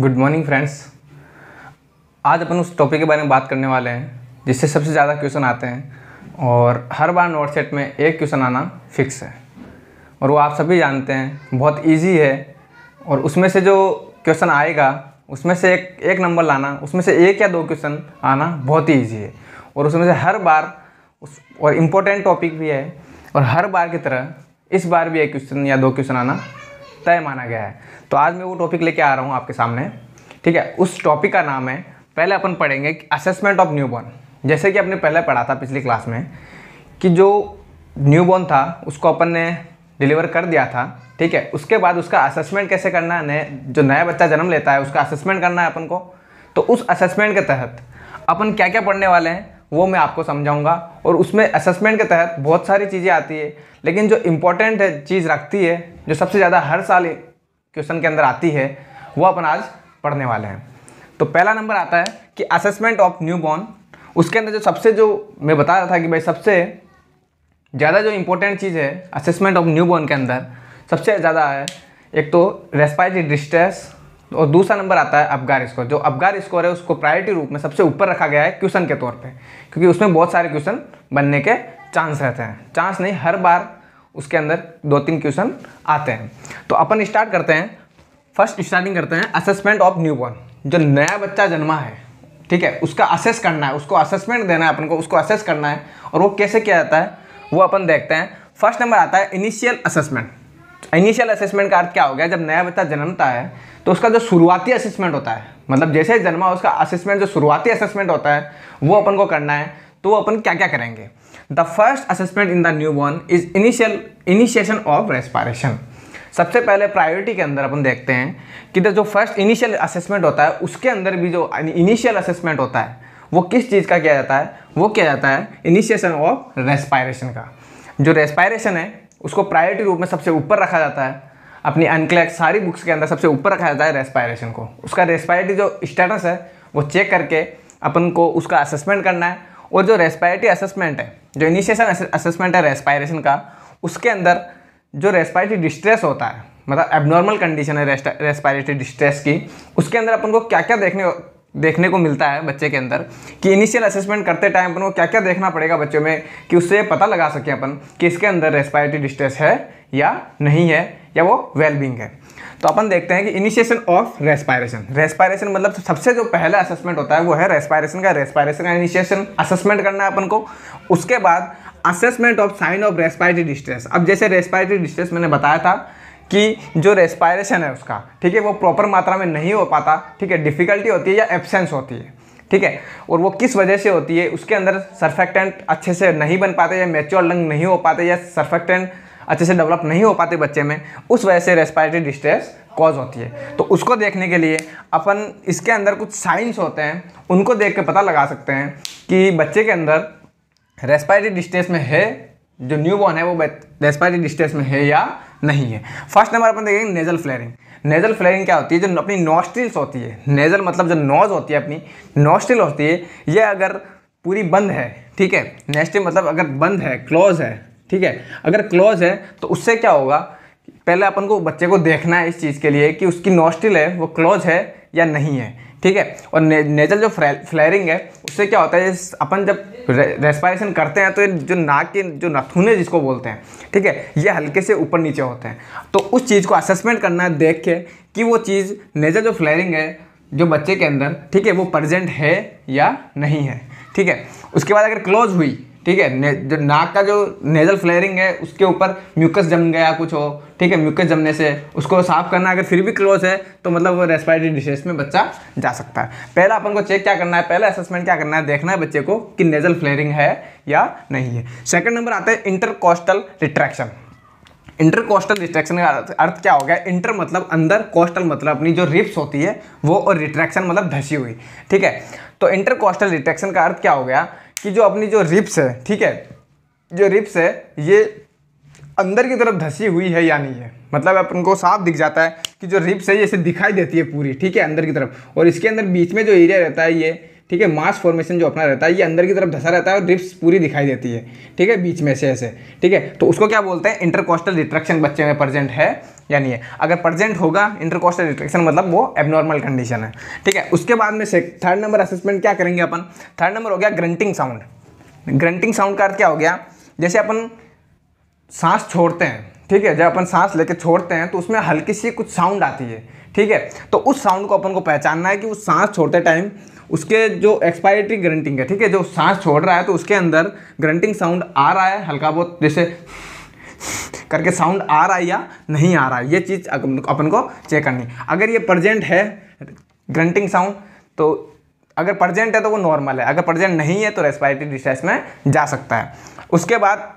good morning friends आज अपन उस topic के बारे में बात करने वाले हैं जिससे सबसे ज़्यादा क्वेश्चन आते हैं और हर बार नोट सेट में एक क्वेश्चन आना फिक्स है और वो आप सभी जानते हैं बहुत इजी है और उसमें से जो क्वेश्चन आएगा उसमें से एक एक नंबर लाना उसमें से एक या दो क्वेश्चन आना बहुत ही ईजी है और उसमें से हर बार उस और इम्पोर्टेंट टॉपिक भी है और हर बार की तरह इस बार भी एक क्वेश्चन या दो क्वेश्चन आना तय माना गया है तो आज मैं वो टॉपिक लेके आ रहा हूँ आपके सामने ठीक है उस टॉपिक का नाम है पहले अपन पढ़ेंगे असेसमेंट ऑफ न्यू बॉर्न जैसे कि आपने पहले पढ़ा था पिछली क्लास में कि जो न्यू बॉर्न था उसको अपन ने डिलीवर कर दिया था ठीक है उसके बाद उसका असेसमेंट कैसे करना है नए जो नया बच्चा जन्म लेता है उसका असेसमेंट करना है अपन को तो उस असेसमेंट के तहत अपन क्या क्या पढ़ने वाले हैं वो मैं आपको समझाऊंगा और उसमें असेसमेंट के तहत बहुत सारी चीज़ें आती है लेकिन जो इम्पोर्टेंट है चीज़ रखती है जो सबसे ज़्यादा हर साल क्वेश्चन के अंदर आती है वो अपन आज पढ़ने वाले हैं तो पहला नंबर आता है कि असेसमेंट ऑफ न्यू बॉर्न उसके अंदर जो सबसे जो मैं बता रहा था कि भाई सबसे ज़्यादा जो इम्पोर्टेंट चीज़ है असेसमेंट ऑफ न्यू बॉर्न के अंदर सबसे ज़्यादा है एक तो रेस्पायरी डिस्ट्रेस और दूसरा नंबर आता है अबगार स्कोर जो अबगार स्कोर है उसको प्रायोरिटी रूप में सबसे ऊपर रखा गया है क्वेश्चन के तौर पे क्योंकि उसमें बहुत सारे क्वेश्चन बनने के चांस रहते हैं चांस नहीं हर बार उसके अंदर दो तीन क्वेश्चन आते हैं तो अपन स्टार्ट करते हैं फर्स्ट स्टार्टिंग करते हैं असेसमेंट ऑफ न्यू बॉर्न जो नया बच्चा जन्मा है ठीक है उसका असेस करना है उसको असेसमेंट देना है अपन को उसको असेस करना है और वो कैसे किया जाता है वो अपन देखते हैं फर्स्ट नंबर आता है इनिशियल असेसमेंट इनिशियल असेसमेंट का अर्थ क्या हो गया जब नया बच्चा जन्मता है तो उसका जो शुरुआती असेसमेंट होता है मतलब जैसे ही जन्मा उसका असेसमेंट जो शुरुआती असेसमेंट होता है वो अपन को करना है तो वो अपन क्या क्या करेंगे the first assessment in the newborn is initial initiation of respiration सबसे पहले प्रायोरिटी के अंदर अपन देखते हैं कि जो फर्स्ट इनिशियल असेसमेंट होता है उसके अंदर भी जो इनिशियल असेसमेंट होता है वो किस चीज़ का किया जाता है वो किया जाता है इनिशिएशन ऑफ रेस्पायरेशन का जो रेस्पायरेशन है उसको प्रायोरिटी रूप में सबसे ऊपर रखा जाता है अपनी अनक्लैक सारी बुक्स के अंदर सबसे ऊपर रखा जाता है रेस्पायरेशन को उसका रेस्पायरेटी जो स्टेटस है वो चेक करके अपन को उसका असेसमेंट करना है और जो रेस्पायरेटी असेसमेंट है जो इनिशिएशन असेसमेंट है रेस्पायरेशन का उसके अंदर जो रेस्पायरेटी डिस्ट्रेस होता है मतलब एबनॉर्मल कंडीशन है रेस्पायरेटरी डिस्ट्रेस की उसके अंदर अपन को क्या क्या देखने देखने को मिलता है बच्चे के अंदर कि इनिशियल असेसमेंट करते टाइम अपन को क्या क्या देखना पड़ेगा बच्चों में कि उससे पता लगा सकें अपन कि इसके अंदर रेस्पायरेटरी डिस्ट्रेस है या नहीं है या वो वेलबींग है तो अपन देखते हैं कि इनिशिएशन ऑफ रेस्पायरेशन रेस्पायरेशन मतलब सबसे जो पहला असेसमेंट होता है वो है रेस्पायरेशन का रेस्पायरेशन का इनिशिएशन असेसमेंट करना है अपन को उसके बाद assessment of sign of respiratory distress अब जैसे रेस्पायरेटरी डिस्ट्रेस मैंने बताया था कि जो रेस्पायरेशन है उसका ठीक है वो प्रॉपर मात्रा में नहीं हो पाता ठीक है डिफ़िकल्टी होती है या एब्सेंस होती है ठीक है और वो किस वजह से होती है उसके अंदर सरफेक्टेंट अच्छे से नहीं बन पाते या मेच्योर लंग नहीं हो पाते या सरफेक्टेंट अच्छे से डेवलप नहीं हो पाते बच्चे में उस वजह से रेस्पायरेटरी डिस्ट्रेस कॉज होती है तो उसको देखने के लिए अपन इसके अंदर कुछ साइंस होते हैं उनको देख के पता लगा सकते हैं कि बच्चे के अंदर रेस्पायरेटरी डिस्ट्रेस में है जो न्यू बॉर्न है वो रेस्पायरेटरी डिस्ट्रेस में है या नहीं है फर्स्ट नंबर अपन देखेंगे नेजल फ्लेयरिंग नेजल फ्लेयरिंग क्या होती है जो अपनी नॉस्ट्रिल्स होती है नेजल मतलब जो नोज होती है अपनी नॉस्ट्रिल होती है ये अगर पूरी बंद है ठीक है नेस्टिल मतलब अगर बंद है क्लोज है ठीक है अगर क्लोज है तो उससे क्या होगा पहले अपन को बच्चे को देखना है इस चीज़ के लिए कि उसकी नोस्टिल है वो क्लोज है या नहीं है ठीक है और ने, नेजल जो फ्लेयरिंग है उससे क्या होता है अपन जब रेस्पायरेशन करते हैं तो जो नाक के जो नथुने जिसको बोलते हैं ठीक है ये हल्के से ऊपर नीचे होते हैं तो उस चीज़ को असेसमेंट करना है देख के कि वो चीज़ नेजर जो फ्लैरिंग है जो बच्चे के अंदर ठीक है वो प्रजेंट है या नहीं है ठीक है उसके बाद अगर क्लोज हुई ठीक है जो नाक का जो नेजल फ्लेयरिंग है उसके ऊपर म्यूकस जम गया कुछ हो ठीक है म्यूकस जमने से उसको साफ करना अगर फिर भी क्लोज है तो मतलब वो रेस्पायरेटरी डिशेज में बच्चा जा सकता है पहला अपन को चेक क्या करना है पहला असेसमेंट क्या करना है देखना है बच्चे को कि नेजल फ्लेयरिंग है या नहीं है सेकेंड नंबर आता है इंटरकोस्टल रिट्रैक्शन इंटरकोस्टल रिट्रैक्शन का अर्थ क्या हो गया इंटर मतलब अंदर कोस्टल मतलब अपनी जो रिप्स होती है वो और रिट्रैक्शन मतलब धसी हुई ठीक है तो इंटरकोस्टल रिट्रैक्शन का अर्थ क्या हो गया कि जो अपनी जो रिप्स है ठीक है जो रिप्स है ये अंदर की तरफ धसी हुई है या नहीं है मतलब अपन को साफ दिख जाता है कि जो रिप्स है ये दिखाई देती है पूरी ठीक है अंदर की तरफ और इसके अंदर बीच में जो एरिया रहता है ये ठीक है मास फॉर्मेशन जो अपना रहता है ये अंदर की तरफ धसा रहता है और रिप्स पूरी दिखाई देती है ठीक है बीच में से ऐसे ठीक है तो उसको क्या बोलते हैं इंटरकोस्टल रिट्रैक्शन बच्चे में प्रेजेंट है या नहीं है अगर प्रजेंट होगा इंटरकोस्टल रिट्रैक्शन मतलब वो एबनॉर्मल कंडीशन है ठीक है उसके बाद में से थर्ड नंबर असेसमेंट क्या करेंगे अपन थर्ड नंबर हो गया ग्रंटिंग साउंड ग्रंटिंग साउंड का अर्थ क्या हो गया जैसे अपन सांस छोड़ते हैं ठीक है जब अपन सांस लेके छोड़ते हैं तो उसमें हल्की सी कुछ साउंड आती है ठीक है तो उस साउंड को अपन को पहचानना है कि उस सांस छोड़ते टाइम उसके जो एक्सपायरी ग्रंटिंग है ठीक है जो सांस छोड़ रहा है तो उसके अंदर ग्रंटिंग साउंड आ रहा है हल्का बहुत जैसे करके साउंड आ रहा है या नहीं आ रहा है ये चीज़ अपन को चेक करनी अगर ये प्रजेंट है ग्रंटिंग साउंड तो अगर प्रजेंट है तो वो नॉर्मल है अगर प्रजेंट नहीं है तो रेस्पायरेटरी डिस्ट्रेस में जा सकता है उसके बाद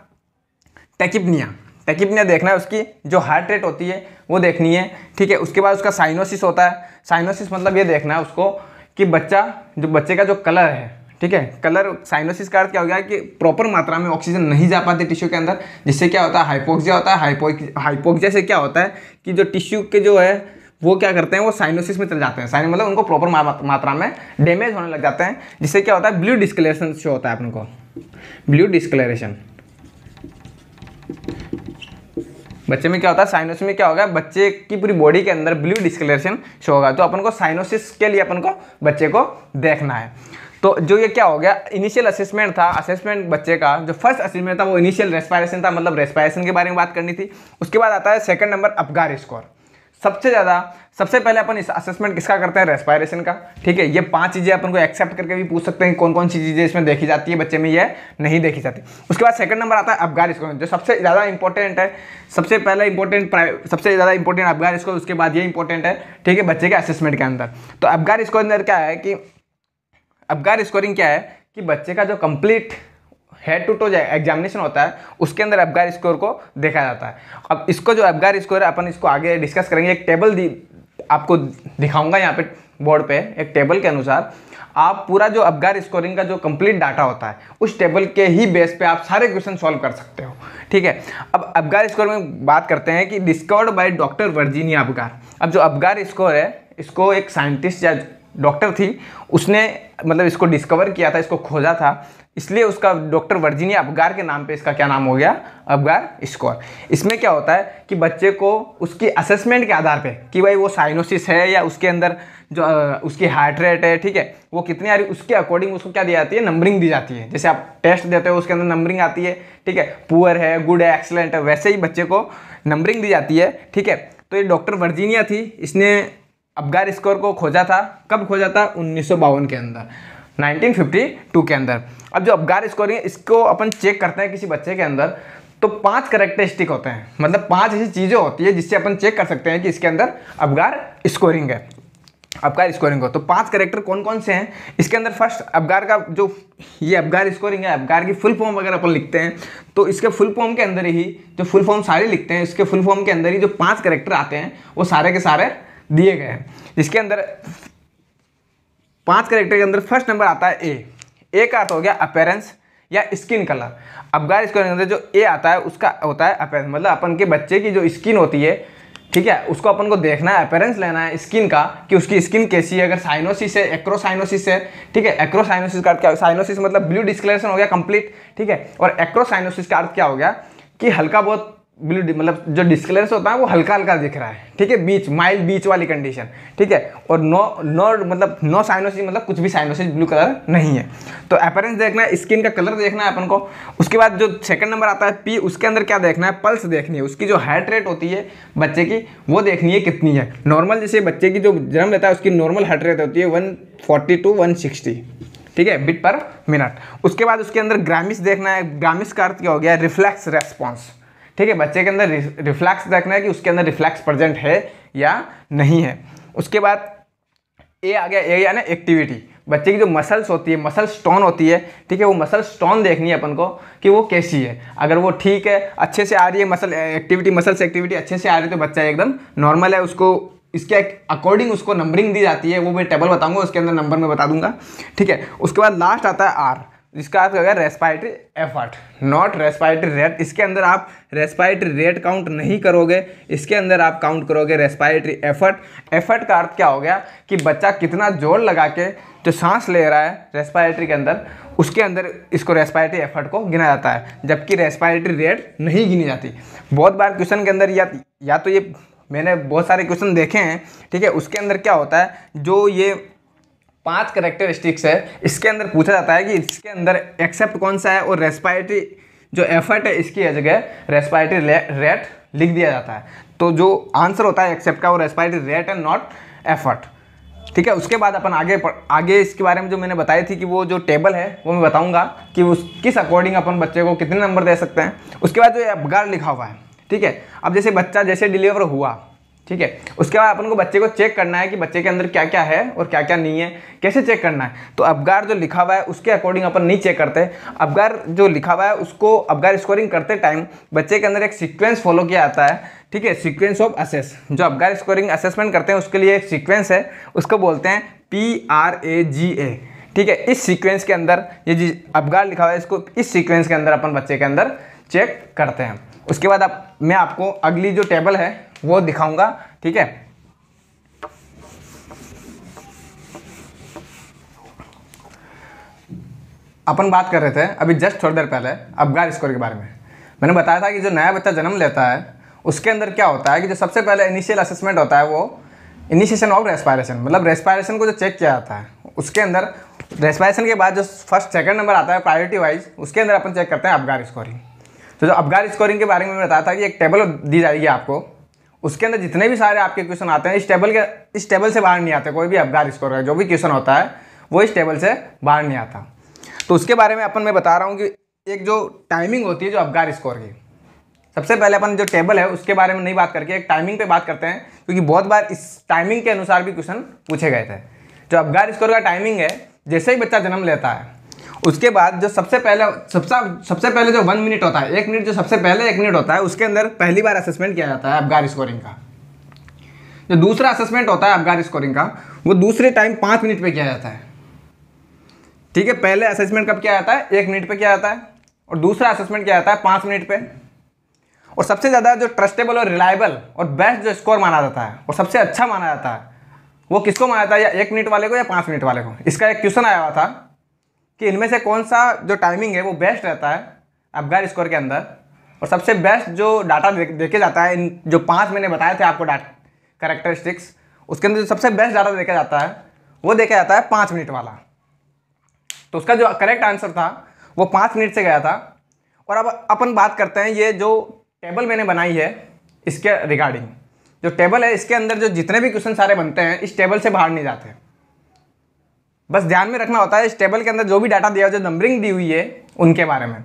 टेकिपनिया टेकिपनिया देखना है उसकी जो हार्ट रेट होती है वो देखनी है ठीक है उसके बाद उसका साइनोसिस होता है साइनोसिस मतलब ये देखना है उसको कि बच्चा जो बच्चे का जो कलर है ठीक है कलर साइनोसिस का अर्थ क्या हो गया कि प्रॉपर मात्रा में ऑक्सीजन नहीं जा पाते टिश्यू के अंदर जिससे क्या होता है हाइपोक्सिया होता है हाइपोक्सिया से क्या होता है कि जो टिश्यू के जो है वो क्या करते हैं वो साइनोसिस में चल जाते हैं साइन मतलब उनको प्रॉपर मात्रा में डैमेज होने लग जाते हैं जिससे क्या होता है ब्लू डिस्कलेशन शो होता है अपन को ब्लू डिस्कलरेशन बच्चे में क्या होता है साइनोस में क्या होगा बच्चे की पूरी बॉडी के अंदर ब्लू डिस्कलेशन शो होगा तो अपन को साइनोसिस के लिए अपन को बच्चे को देखना है तो जो ये क्या हो गया इनिशियल असेसमेंट था असेसमेंट बच्चे का जो फर्स्ट असेसमेंट था वो इनिशियल रेस्पायरेशन था मतलब रेस्पायरेशन के बारे में बात करनी थी उसके बाद आता है सेकंड नंबर अपगार स्कोर सबसे ज़्यादा सबसे पहले अपन इस असेसमेंट किसका करते हैं रेस्पायरेशन का ठीक है ये पांच चीज़ें अपन को एक्सेप्ट करके भी पूछ सकते हैं कौन कौन सी चीज़ें इसमें देखी जाती है बच्चे में ये नहीं देखी जाती उसके बाद सेकंड नंबर आता है अफगार स्कोर जो सबसे ज़्यादा इंपॉर्टेंट है सबसे पहले इंपॉर्टेंट सबसे ज़्यादा इंपॉर्टेंट अफगार स्कोर उसके बाद ये इंपॉर्टेंट है ठीक है बच्चे के असेसमेंट के अंदर तो अफगार स्कोर अंदर क्या है कि अफगार स्कोरिंग क्या है कि बच्चे का जो complete head to toe examination होता है उसके अंदर अबगार स्कोर को देखा जाता है अब इसको जो अबगार स्कोर है अपन इसको आगे डिस्कस करेंगे एक टेबल आपको दिखाऊंगा यहाँ पे बोर्ड पे एक टेबल के अनुसार आप पूरा जो अबगार स्कोरिंग का जो कंप्लीट डाटा होता है उस टेबल के ही बेस पे आप सारे क्वेश्चन सॉल्व कर सकते हो ठीक है अब अबगार स्कोर में बात करते हैं कि discovered by doctor Virginia Apgar अब जो अबगार स्कोर है इसको एक साइंटिस्ट या डॉक्टर थी उसने मतलब इसको डिस्कवर किया था इसको खोजा था इसलिए उसका डॉक्टर वर्जीनिया अफगार के नाम पे इसका क्या नाम हो गया अफगार स्कोर इसमें क्या होता है कि बच्चे को उसकी असेसमेंट के आधार पे कि भाई वो साइनोसिस है या उसके अंदर जो उसकी हार्ट रेट है ठीक है वो कितनी आ रही उसके अकॉर्डिंग उसको क्या दी जाती है नंबरिंग दी जाती है जैसे आप टेस्ट देते हो उसके अंदर नंबरिंग आती है ठीक है पुअर है गुड है एक्सलेंट है वैसे ही बच्चे को नंबरिंग दी जाती है ठीक है तो ये डॉक्टर वर्जीनिया थी इसने अफगार स्कोर को खोजा था कब खोजा था उन्नीस के अंदर 1952 के अंदर अब जो अबगार स्कोरिंग है इसको अपन चेक करते हैं किसी बच्चे के अंदर तो पांच करेक्टरिस्टिक होते हैं मतलब पांच ऐसी चीज़ें होती है जिससे अपन चेक कर सकते हैं कि इसके अंदर अबगार स्कोरिंग है अबगार स्कोरिंग हो तो पांच करेक्टर कौन कौन से हैं इसके अंदर फर्स्ट अबगार का जो ये अबगार स्कोरिंग है अबगार की फुल फॉर्म अगर अपन लिखते हैं तो इसके फुल फॉर्म के अंदर ही जो फुल फॉर्म सारे लिखते हैं इसके फुल फॉर्म के अंदर ही जो पांच करेक्टर आते हैं वो सारे के सारे दिए गए हैं जिसके अंदर पांच करेक्टर के अंदर फर्स्ट नंबर आता है ए ए का अर्थ हो गया अपेरेंस या स्किन कलर अब गाय इसके अंदर जो ए आता है उसका होता है अपेरेंस मतलब अपन के बच्चे की जो स्किन होती है ठीक है उसको अपन को देखना है अपेरेंस लेना है स्किन का कि उसकी स्किन कैसी है अगर साइनोसिस है एक्रोसाइनोसिस है ठीक है एक्रोसाइनोसिस का अर्थ क्या साइनोसिस मतलब ब्लू डिस्कलेशन हो गया कंप्लीट ठीक है और एक्रोसाइनोसिस का अर्थ क्या हो गया कि हल्का बहुत ब्लू मतलब जो डिस्कलेंस होता है वो हल्का हल्का दिख रहा है ठीक है बीच माइल्ड बीच वाली कंडीशन ठीक है और नो नो मतलब नो साइनोसिस मतलब कुछ भी साइनोसिस ब्लू कलर नहीं है तो अपेरेंस देखना है स्किन का कलर देखना है अपन को उसके बाद जो सेकंड नंबर आता है पी उसके अंदर क्या देखना है पल्स देखनी है उसकी जो हार्ट रेट होती है बच्चे की वो देखनी है कितनी है नॉर्मल जैसे बच्चे की जो जन्म रहता है उसकी नॉर्मल हार्ट रेट होती है one forty to one sixty ठीक है बिट पर मिनट उसके बाद उसके अंदर ग्रामिस देखना है ग्रामिस का अर्थ क्या हो गया रिफ्लेक्स रेस्पॉन्स ठीक है बच्चे के अंदर रिफ्लैक्स देखना है कि उसके अंदर रिफ्लैक्स प्रजेंट है या नहीं है उसके बाद ए आ गया ए यानी एक्टिविटी बच्चे की जो मसल्स होती है मसल स्टोन होती है ठीक है वो मसल स्टोन देखनी है अपन को कि वो कैसी है अगर वो ठीक है अच्छे से आ रही है मसल एक्टिविटी मसल्स एक्टिविटी अच्छे से आ रही है तो बच्चा एकदम नॉर्मल है उसको इसके अकॉर्डिंग उसको नंबरिंग दी जाती है वो मैं टेबल बताऊंगा उसके अंदर नंबर में बता दूंगा ठीक है उसके बाद लास्ट आता है आर इसका अर्थ हो गया respiratory effort not respiratory rate इसके अंदर आप रेस्पायरेटरी रेट काउंट नहीं करोगे इसके अंदर आप काउंट करोगे रेस्पायरेटरी एफर्ट एफर्ट का अर्थ क्या हो गया कि बच्चा कितना जोर लगा के जो सांस ले रहा है रेस्पायरेटरी के अंदर उसके अंदर इसको रेस्पायरेटरी एफर्ट को गिना जाता है जबकि रेस्पायरेटरी रेट नहीं गिनी जाती बहुत बार क्वेश्चन के अंदर या या तो ये मैंने बहुत सारे क्वेश्चन देखे हैं ठीक है उसके अंदर क्या होता है जो ये पांच करेक्टरिस्टिक्स है इसके अंदर पूछा जाता है कि इसके अंदर एक्सेप्ट कौन सा है और रेस्पायरेटरी जो एफर्ट है इसकी जगह रेस्पायरेटरी रेट लिख दिया जाता है तो जो आंसर होता है एक्सेप्ट का वो respiratory rate and not effort ठीक है उसके बाद अपन आगे आगे इसके बारे में जो मैंने बताई थी कि वो जो टेबल है वो मैं बताऊंगा कि उस किस अकॉर्डिंग अपन बच्चे को कितने नंबर दे सकते हैं उसके बाद जो अबगार लिखा हुआ है ठीक है अब जैसे बच्चा जैसे डिलीवर हुआ ठीक है उसके बाद अपन को बच्चे को चेक करना है कि बच्चे के अंदर क्या क्या है और क्या क्या नहीं है कैसे चेक करना है तो अबगार जो लिखा हुआ है उसके अकॉर्डिंग अपन नहीं चेक करते अबगार जो लिखा हुआ है उसको अबगार स्कोरिंग करते टाइम बच्चे के अंदर एक सीक्वेंस फॉलो किया जाता है ठीक है सिक्वेंस ऑफ असेस जो अबगार स्कोरिंग असेसमेंट करते हैं उसके लिए एक सिक्वेंस है उसको बोलते हैं पी आर ए जी ए ठीक है इस सीक्वेंस के अंदर ये जी अबगार लिखा हुआ है इसको इस सीक्वेंस के अंदर अपन बच्चे के अंदर चेक करते हैं उसके बाद आप मैं आपको अगली जो टेबल है वो दिखाऊंगा ठीक है अपन बात कर रहे थे अभी जस्ट थोड़ी देर पहले अफगार स्कोर के बारे में मैंने बताया था कि जो नया बच्चा जन्म लेता है उसके अंदर क्या होता है कि जो सबसे पहले इनिशियल असेसमेंट होता है वो इनिशिएशन ऑफ रेस्पायरेशन मतलब रेस्पायरेशन को जो चेक किया जाता है उसके अंदर रेस्पायरेशन के बाद जो फर्स्ट सेकंड नंबर आता है प्रायोरिटी वाइज उसके अंदर अपन चेक करते हैं अफगार स्कोरिंग तो जो अफगार स्कोरिंग के बारे में बताया था कि एक टेबल दी जाएगी आपको उसके अंदर जितने भी सारे आपके क्वेश्चन आते हैं इस टेबल के इस टेबल से बाहर नहीं आते कोई भी अफगार स्कोर का जो भी क्वेश्चन होता है वो इस टेबल से बाहर नहीं आता तो उसके बारे में अपन मैं बता रहा हूँ कि एक जो टाइमिंग होती है जो अफगार स्कोर की सबसे पहले अपन जो टेबल है उसके बारे में नहीं बात करके एक टाइमिंग पे बात करते हैं क्योंकि बहुत बार इस टाइमिंग के अनुसार भी क्वेश्चन पूछे गए थे जो अफगार स्कोर का टाइमिंग है जैसे ही बच्चा जन्म लेता है उसके बाद जो सबसे पहले सबसे सबसे पहले जो वन मिनट होता है एक मिनट जो सबसे पहले एक मिनट होता है उसके अंदर पहली बार असेसमेंट किया जाता है अबगार स्कोरिंग का जो दूसरा असेसमेंट होता है अबगार स्कोरिंग का वो दूसरे टाइम पाँच मिनट पर किया जाता है ठीक है पहले असेसमेंट कब किया जाता है एक मिनट पर किया जाता है और दूसरा असेसमेंट किया जाता है पाँच मिनट पर और सबसे ज़्यादा जो ट्रस्टेबल और रिलायबल और बेस्ट जो स्कोर माना जाता है और सबसे अच्छा माना जाता है वो किसको माना जाता है या एक मिनट वाले को या पाँच मिनट वाले को इसका एक क्वेश्चन आया हुआ था कि इनमें से कौन सा जो टाइमिंग है वो बेस्ट रहता है अफगान स्कोर के अंदर और सबसे बेस्ट जो डाटा देख, देखे जाता है इन जो पाँच मैंने बताए थे आपको डाट करेक्टरिस्टिक्स उसके अंदर जो सबसे बेस्ट डाटा देखा जाता है वो देखा जाता है पाँच मिनट वाला तो उसका जो करेक्ट आंसर था वो पाँच मिनट से गया था और अब अपन बात करते हैं ये जो टेबल मैंने बनाई है इसके रिगार्डिंग जो टेबल है इसके अंदर जो जितने भी क्वेश्चन सारे बनते हैं इस टेबल से बाहर नहीं जाते हैं बस ध्यान में रखना होता है इस टेबल के अंदर जो भी डाटा दिया जो नंबरिंग दी हुई है उनके बारे में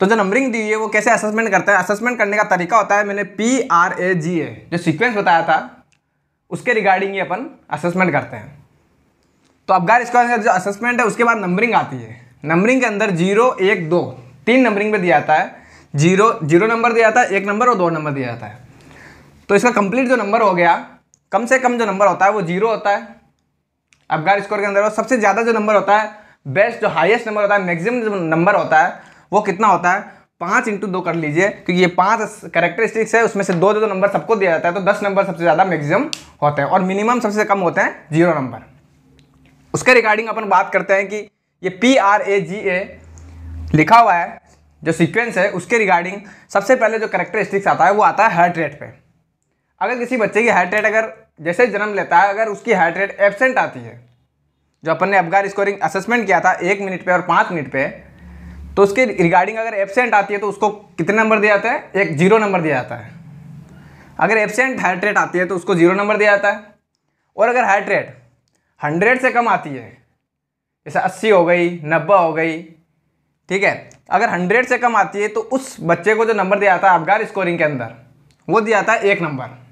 तो जो नंबरिंग दी हुई है वो कैसे असेसमेंट करता है असेसमेंट करने का तरीका होता है मैंने पी आर ए जी ए जो सीक्वेंस बताया था उसके रिगार्डिंग ही अपन असेसमेंट करते हैं तो अबगार इसका जो असेसमेंट है उसके बाद नंबरिंग आती है नंबरिंग के अंदर जीरो एक दो तीन नंबरिंग पर दिया जाता है जीरो जीरो नंबर दिया जाता है एक नंबर और दो नंबर दिया जाता है तो इसका कंप्लीट जो नंबर हो गया कम से कम जो नंबर होता है वो जीरो होता है अबगार स्कोर के अंदर सबसे ज़्यादा जो नंबर होता है बेस्ट जो हाईएस्ट नंबर होता है मैक्सिमम जो नंबर होता है वो कितना होता है पाँच इंटू दो कर लीजिए क्योंकि ये पांच करेक्टरिस्टिक्स है उसमें से दो दो, नंबर सबको दिया जाता है तो दस नंबर सबसे ज़्यादा मैक्सिमम होते हैं और मिनिमम सबसे कम होते हैं जीरो नंबर उसके रिगार्डिंग अपन बात करते हैं कि ये पी आर ए जी ए लिखा हुआ है जो सीक्वेंस है उसके रिगार्डिंग सबसे पहले जो करेक्टरिस्टिक्स आता है वो आता है हार्ट रेट पर अगर किसी बच्चे की हार्ट रेट अगर जैसे जन्म लेता है अगर उसकी हार्ट रेट एबसेंट आती है जो अपन ने अफगार स्कोरिंग असेसमेंट किया था एक मिनट पे और पाँच मिनट पे तो उसके रिगार्डिंग अगर एबसेंट आती है तो उसको कितने नंबर दिया जाता है एक जीरो नंबर दिया जाता है अगर एबसेंट हार्ट रेट आती है तो उसको जीरो नंबर दिया जाता है और अगर हार्ट रेट हंड्रेड से कम आती है जैसे अस्सी हो गई नब्बे हो गई ठीक है अगर हंड्रेड से कम आती है तो उस बच्चे को जो नंबर दिया जाता है अफगार स्कोरिंग के अंदर वो दिया जाता है एक नंबर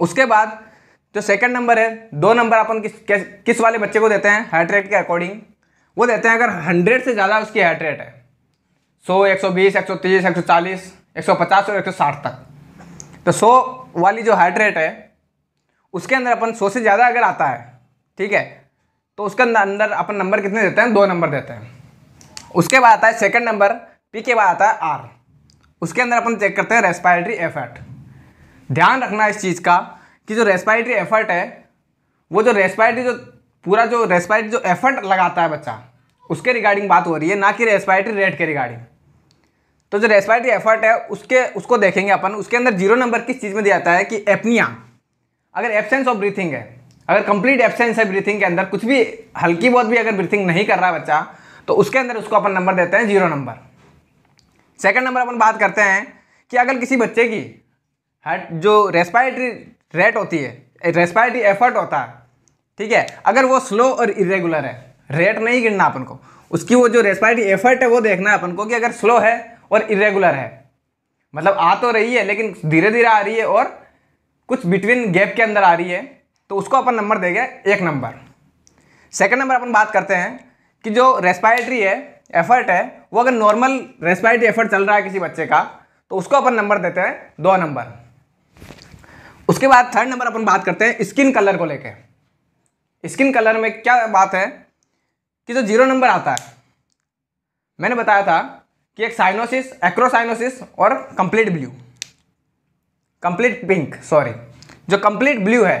उसके बाद जो सेकंड नंबर है दो नंबर अपन किस किस वाले बच्चे को देते हैं हार्ट रेट के अकॉर्डिंग वो देते हैं अगर हंड्रेड से ज़्यादा उसकी हार्ट रेट है सौ एक सौ बीस एक सौ तीस एक सौ चालीस एक सौ पचास और एक सौ साठ तक तो सौ वाली जो हार्ट रेट है उसके अंदर अपन सौ से ज़्यादा अगर आता है ठीक है तो उसके अंदर अपन नंबर कितने देते हैं दो नंबर देते हैं उसके बाद आता है सेकंड नंबर पी के बाद आता है आर उसके अंदर अपन चेक करते हैं रेस्पायरेटरी एफर्ट ध्यान रखना इस चीज़ का कि जो रेस्पायरेटरी एफर्ट है वो जो रेस्पायरेटरी जो पूरा जो रेस्पायरेटरी जो एफर्ट लगाता है बच्चा उसके रिगार्डिंग बात हो रही है ना कि रेस्पायरेटरी रेट के रिगार्डिंग तो जो रेस्पायरेटरी एफर्ट है उसके उसको देखेंगे अपन उसके अंदर जीरो नंबर किस चीज़ में दिया जाता है कि एपनिया अगर एबसेंस ऑफ ब्रीथिंग है अगर कंप्लीट एब्सेंस है ब्रीथिंग के अंदर कुछ भी हल्की बहुत भी अगर ब्रीथिंग नहीं कर रहा है बच्चा तो उसके अंदर उसको अपन नंबर देते हैं जीरो नंबर सेकंड नंबर अपन बात करते हैं कि अगर किसी बच्चे की हार्ट जो रेस्पायरेटरी रेट होती है रेस्पायरेटरी एफर्ट होता है ठीक है अगर वो स्लो और इरेगुलर है रेट नहीं गिनना अपन को उसकी वो जो रेस्पायरेटरी एफर्ट है वो देखना है अपन को कि अगर स्लो है और इरेगुलर है मतलब आ तो रही है लेकिन धीरे धीरे आ रही है और कुछ बिटवीन गैप के अंदर आ रही है तो उसको अपन नंबर गए एक नंबर सेकेंड नंबर अपन बात करते हैं कि जो रेस्पायरेटरी है एफर्ट है वो अगर नॉर्मल रेस्पायरेटरी एफर्ट चल रहा है किसी बच्चे का तो उसको अपन नंबर देते हैं दो नंबर उसके बाद थर्ड नंबर अपन बात करते हैं स्किन कलर को लेकर स्किन कलर में क्या बात है कि जो जीरो नंबर आता है मैंने बताया था कि एक साइनोसिस एक्रोसाइनोसिस और complete blue complete pink sorry जो कंप्लीट ब्लू है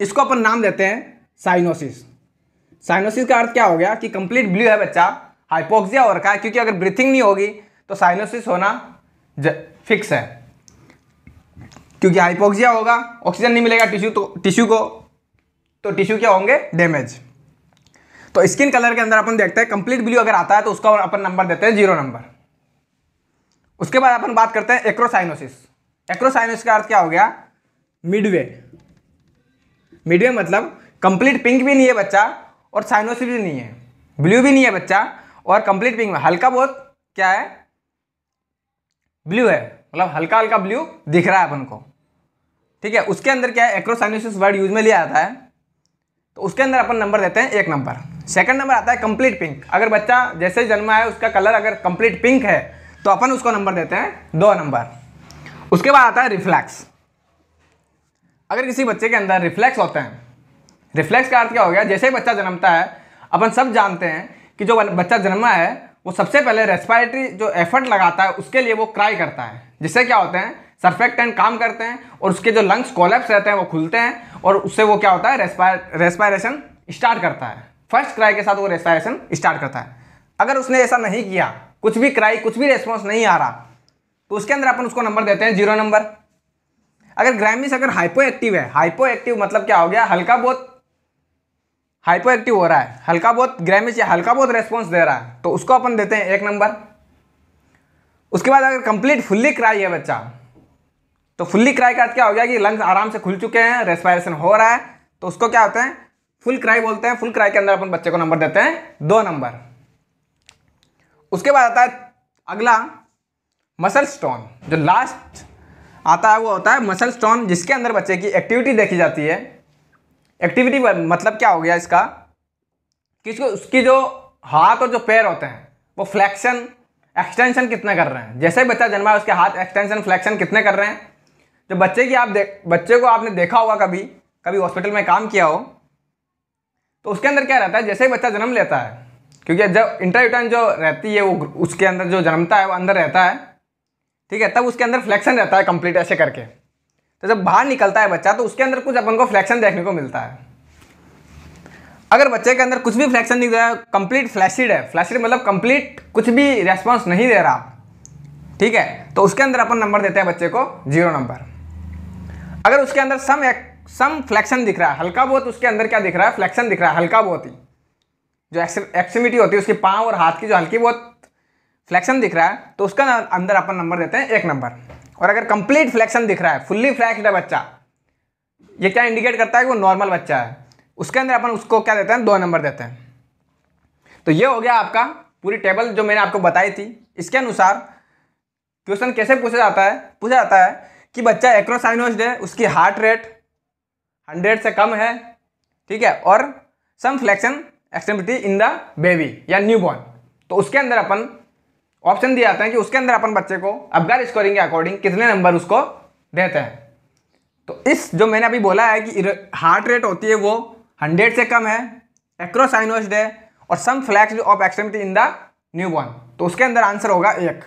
इसको अपन नाम देते हैं साइनोसिस साइनोसिस का अर्थ क्या हो गया कि कंप्लीट ब्लू है बच्चा हाइपोक्सिया हो रखा है क्योंकि अगर ब्रीथिंग नहीं होगी तो साइनोसिस होना फिक्स है क्योंकि हाइपोक्सिया होगा ऑक्सीजन नहीं मिलेगा टिश्यू तो टिश्यू को तो टिश्यू क्या होंगे डैमेज तो स्किन कलर के अंदर अपन देखते हैं कंप्लीट ब्लू अगर आता है तो उसका अपन नंबर देते हैं जीरो नंबर उसके बाद अपन बात करते हैं एक्रोसाइनोसिस एक्रोसाइनोसिस का अर्थ क्या हो गया मिडवे मिडवे मतलब कंप्लीट पिंक भी नहीं है बच्चा और साइनोसिस भी नहीं है ब्लू भी नहीं है बच्चा और कंप्लीट पिंक में हल्का बहुत क्या है ब्लू है मतलब हल्का हल्का ब्लू दिख रहा है अपन को ठीक है उसके अंदर क्या है एक्रोसाइनोसिस वर्ड यूज में लिया जाता है तो उसके अंदर अपन नंबर देते हैं एक नंबर सेकंड नंबर आता है कंप्लीट पिंक अगर बच्चा जैसे ही जन्मा है उसका कलर अगर कंप्लीट पिंक है तो अपन उसको नंबर देते हैं दो नंबर उसके बाद आता है रिफ्लैक्स अगर किसी बच्चे के अंदर रिफ्लैक्स होते हैं रिफ्लैक्स का अर्थ क्या हो गया जैसे ही बच्चा जन्मता है अपन सब जानते हैं कि जो बच्चा जन्मा है वो सबसे पहले रेस्पायरेटरी जो एफर्ट लगाता है उसके लिए वो क्राई करता है जिससे क्या होते हैं सरफेक्टेंट काम करते हैं और उसके जो लंग्स कोलेप्स रहते हैं वो खुलते हैं और उससे वो क्या होता है रेस्पायरेशन स्टार्ट करता है फर्स्ट क्राई के साथ वो रेस्पायरेशन स्टार्ट करता है अगर उसने ऐसा नहीं किया कुछ भी क्राई कुछ भी रेस्पॉन्स नहीं आ रहा तो उसके अंदर अपन उसको नंबर देते हैं जीरो नंबर अगर ग्रामिस अगर हाइपो एक्टिव है हाइपो एक्टिव मतलब क्या हो गया हल्का बहुत हाइपो एक्टिव हो रहा है हल्का बहुत ग्रामिस या हल्का बहुत रेस्पॉन्स दे रहा है तो उसको अपन देते हैं एक नंबर उसके बाद अगर कंप्लीट फुल्ली क्राई है बच्चा तो फुल्ली क्राई का क्या हो गया कि लंग्स आराम से खुल चुके हैं रेस्पायरेशन हो रहा है तो उसको क्या होता है फुल क्राई बोलते हैं फुल क्राई के अंदर अपन बच्चे को नंबर देते हैं दो नंबर उसके बाद आता है अगला मसल स्टोन जो लास्ट आता है वो होता है मसल स्टोन जिसके अंदर बच्चे की एक्टिविटी देखी जाती है एक्टिविटी मतलब क्या हो गया इसका कि उसकी जो हाथ और जो पैर होते हैं वो फ्लैक्शन एक्सटेंशन कितने कर रहे हैं जैसे बच्चा जन्मा है उसके हाथ एक्सटेंशन फ्लैक्शन कितने कर रहे हैं जो तो बच्चे की आप देख बच्चे को आपने देखा होगा कभी कभी हॉस्पिटल में काम किया हो तो उसके अंदर क्या रहता है जैसे ही बच्चा जन्म लेता है क्योंकि जब इंटरव्यूटन जो रहती है वो उसके अंदर जो जन्मता है वो अंदर रहता है ठीक है तब उसके अंदर फ्लैक्शन रहता है कंप्लीट ऐसे करके तो जब बाहर निकलता है बच्चा तो उसके अंदर कुछ अपन को फ्लैक्शन देखने को मिलता है अगर बच्चे के अंदर कुछ भी फ्लैक्शन नहीं दे रहा कंप्लीट फ्लैशिड है फ्लैशिड मतलब कंप्लीट कुछ भी रेस्पॉन्स नहीं दे रहा ठीक है तो उसके अंदर अपन नंबर देते हैं बच्चे को जीरो नंबर अगर उसके अंदर सम सम फ्लैक्शन दिख रहा है हल्का बहुत उसके अंदर क्या दिख रहा है फ्लैक्शन दिख रहा है हल्का बहुत ही जो एक्सिमिटी होती है उसके पाँव और हाथ की जो हल्की बहुत फ्लैक्शन दिख रहा है तो उसका अंदर अपन नंबर देते हैं एक नंबर और अगर कंप्लीट फ्लैक्शन दिख रहा है फुल्ली फ्लैक्सड है बच्चा ये क्या इंडिकेट करता है कि वो नॉर्मल बच्चा है उसके अंदर अपन उसको क्या देते हैं दो नंबर देते हैं तो ये हो गया आपका पूरी टेबल जो मैंने आपको बताई थी इसके अनुसार क्वेश्चन कैसे पूछा जाता है पूछा जाता है कि बच्चा एक्रोसाइनोस्ड है उसकी हार्ट रेट हंड्रेड से कम है ठीक है और some flexion extremity in the baby या न्यू बॉर्न तो उसके अंदर अपन ऑप्शन दिया जाता है कि उसके अंदर अपन बच्चे को अफगार स्कोरिंग के अकॉर्डिंग कितने नंबर उसको देते हैं तो इस जो मैंने अभी बोला है कि हार्ट रेट होती है वो हंड्रेड से कम है एक्रोसाइनोस्ड है और some flex of extremity in the newborn तो उसके अंदर आंसर होगा एक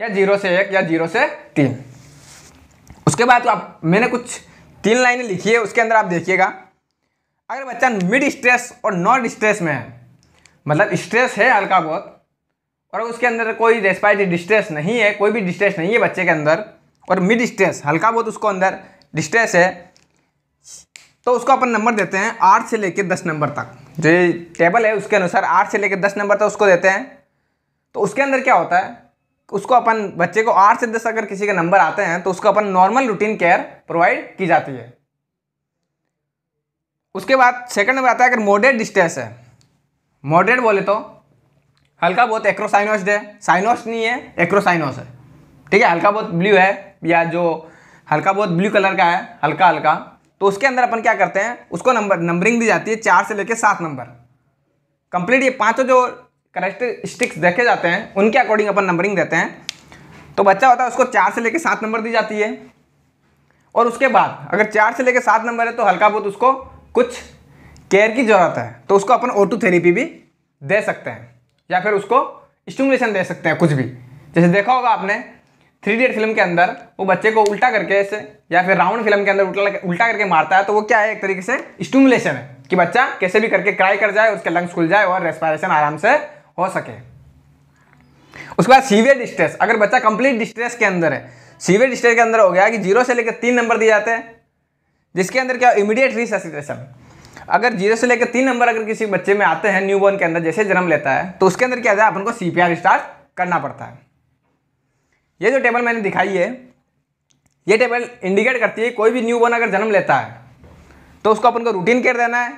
या जीरो से एक या जीरो से तीन उसके बाद तो आप मैंने कुछ तीन लाइनें लिखी है उसके अंदर आप देखिएगा अगर बच्चा मिड स्ट्रेस और नॉन स्ट्रेस में है मतलब स्ट्रेस है हल्का बहुत और उसके अंदर कोई रेस्पायरेटरी डिस्ट्रेस नहीं है कोई भी डिस्ट्रेस नहीं है बच्चे के अंदर और मिड स्ट्रेस हल्का बहुत उसको अंदर डिस्ट्रेस है तो उसको अपन नंबर देते हैं आठ से लेकर दस नंबर तक जो टेबल है उसके अनुसार आठ से लेकर दस नंबर तक उसको देते हैं तो उसके अंदर क्या होता है उसको अपन बच्चे को आठ से दस अगर किसी के नंबर आते हैं तो उसको अपन नॉर्मल रूटीन केयर प्रोवाइड की जाती है उसके बाद सेकंड नंबर आता है अगर मॉडरेट डिस्टेंस है मॉडरेट बोले तो हल्का बहुत एक्रोसाइनोस है साइनोस नहीं है एक्रोसाइनोस है ठीक है हल्का बहुत ब्लू है या जो हल्का बहुत ब्लू कलर का है हल्का हल्का तो उसके अंदर अपन क्या करते हैं उसको नंबर नंबरिंग दी जाती है चार से लेकर सात नंबर कंप्लीट ये पाँचों जो करेक्टरिस्टिक्स देखे जाते हैं उनके अकॉर्डिंग अपन नंबरिंग देते हैं तो बच्चा होता है उसको चार से लेकर सात नंबर दी जाती है और उसके बाद अगर चार से लेकर सात नंबर है तो हल्का बहुत उसको कुछ केयर की ज़रूरत है तो उसको अपन ओटू थेरेपी भी दे सकते हैं या फिर उसको स्टूमुलेशन दे सकते हैं कुछ भी जैसे देखा होगा आपने थ्री इडियट फिल्म के अंदर वो बच्चे को उल्टा करके ऐसे या फिर राउंड फिल्म के अंदर उल्टा उल्टा करके मारता है तो वो क्या है एक तरीके से स्टूमुलेशन है कि बच्चा कैसे भी करके क्राई कर जाए उसके लंग्स खुल जाए और रेस्पायरेशन आराम से हो सके उसके बाद सीवियर डिस्ट्रेस अगर बच्चा कंप्लीट डिस्ट्रेस के अंदर है सीवियर डिस्ट्रेस के अंदर हो गया कि जीरो से लेकर तीन नंबर दिए जाते हैं जिसके अंदर क्या इमीडिएट रिसेसिटेशन अगर जीरो से लेकर तीन नंबर अगर किसी बच्चे में आते हैं न्यू के अंदर जैसे जन्म लेता है तो उसके अंदर क्या है अपन को सी स्टार्ट करना पड़ता है ये जो टेबल मैंने दिखाई है ये टेबल इंडिकेट करती है कोई भी न्यू अगर जन्म लेता है तो उसको अपन को रूटीन केयर देना है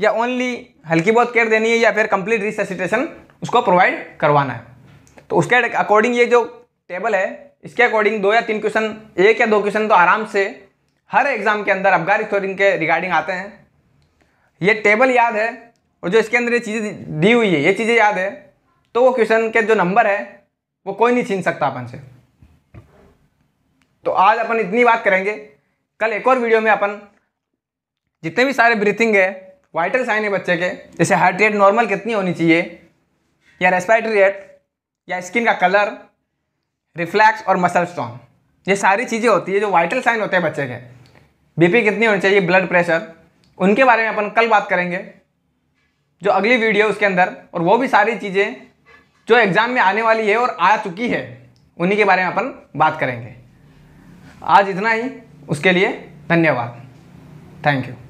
या ओनली हल्की बहुत केयर देनी है या फिर कंप्लीट रिसेसिटेशन उसको प्रोवाइड करवाना है तो उसके अकॉर्डिंग ये जो टेबल है इसके अकॉर्डिंग दो या तीन क्वेश्चन एक या दो क्वेश्चन तो आराम से हर एग्ज़ाम के अंदर अफगार स्टोरिंग के रिगार्डिंग आते हैं ये टेबल याद है और जो इसके अंदर ये चीज़ें दी हुई है ये चीज़ें याद है तो वो क्वेश्चन के जो नंबर है वो कोई नहीं छीन सकता अपन से तो आज अपन इतनी बात करेंगे कल एक और वीडियो में अपन जितने भी सारे ब्रीथिंग है वाइटल साइन है बच्चे के जैसे हार्ट रेट नॉर्मल कितनी होनी चाहिए या रेस्पायरेटरी रेट या स्किन का कलर रिफ्लैक्स और मसल स्टॉन ये सारी चीज़ें होती है जो वाइटल साइन होते हैं बच्चे के बीपी कितनी होनी चाहिए ब्लड प्रेशर उनके बारे में अपन कल बात करेंगे जो अगली वीडियो उसके अंदर और वो भी सारी चीज़ें जो एग्ज़ाम में आने वाली है और आ चुकी है उन्हीं के बारे में अपन बात करेंगे आज इतना ही उसके लिए धन्यवाद थैंक यू